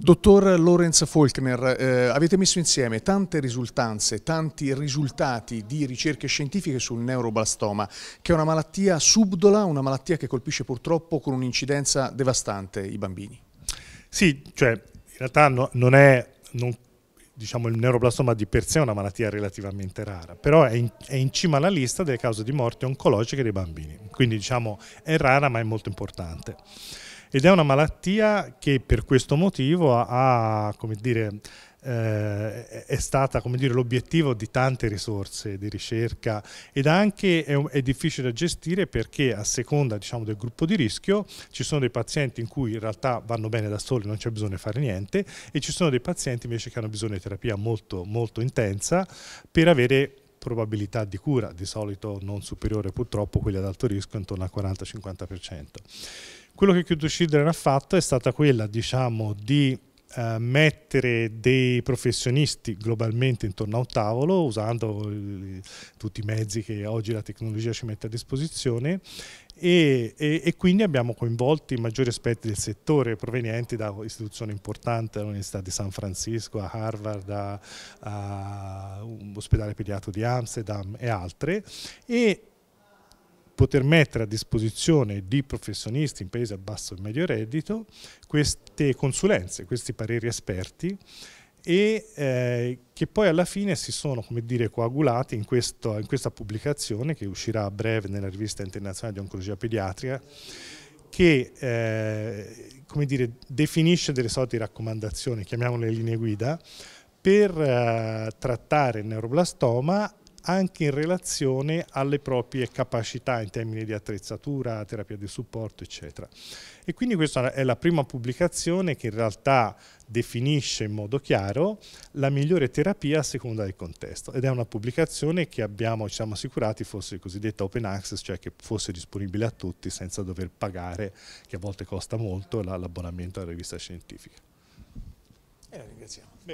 Dottor Lorenz Faulkner, eh, avete messo insieme tante risultanze, tanti risultati di ricerche scientifiche sul neuroblastoma, che è una malattia subdola, una malattia che colpisce purtroppo con un'incidenza devastante i bambini. Sì, cioè in realtà no, non è, non, diciamo, il neuroblastoma di per sé è una malattia relativamente rara, però è in, è in cima alla lista delle cause di morte oncologiche dei bambini, quindi diciamo è rara ma è molto importante ed è una malattia che per questo motivo ha, come dire, eh, è stata l'obiettivo di tante risorse di ricerca ed anche è, è difficile da gestire perché a seconda diciamo, del gruppo di rischio ci sono dei pazienti in cui in realtà vanno bene da soli, non c'è bisogno di fare niente e ci sono dei pazienti invece che hanno bisogno di terapia molto, molto intensa per avere probabilità di cura, di solito non superiore purtroppo quelli ad alto rischio intorno al 40-50%. Quello che Kyoto Children ha fatto è stata quella, diciamo, di eh, mettere dei professionisti globalmente intorno a un tavolo usando il, tutti i mezzi che oggi la tecnologia ci mette a disposizione e, e, e, quindi abbiamo coinvolto i maggiori aspetti del settore provenienti da istituzioni importanti, dall'Università di San Francisco, a Harvard, a, a di Amsterdam e altre. E poter mettere a disposizione di professionisti in paesi a basso e medio reddito queste consulenze, questi pareri esperti e eh, che poi alla fine si sono come dire, coagulati in, questo, in questa pubblicazione che uscirà a breve nella rivista internazionale di oncologia pediatrica che eh, come dire, definisce delle sorte di raccomandazioni, chiamiamole linee guida, per eh, trattare il neuroblastoma anche in relazione alle proprie capacità in termini di attrezzatura, terapia di supporto, eccetera. E quindi questa è la prima pubblicazione che in realtà definisce in modo chiaro la migliore terapia a seconda del contesto ed è una pubblicazione che abbiamo, ci siamo assicurati fosse cosiddetta open access, cioè che fosse disponibile a tutti senza dover pagare, che a volte costa molto, l'abbonamento alla rivista scientifica. E la ringraziamo. Bene.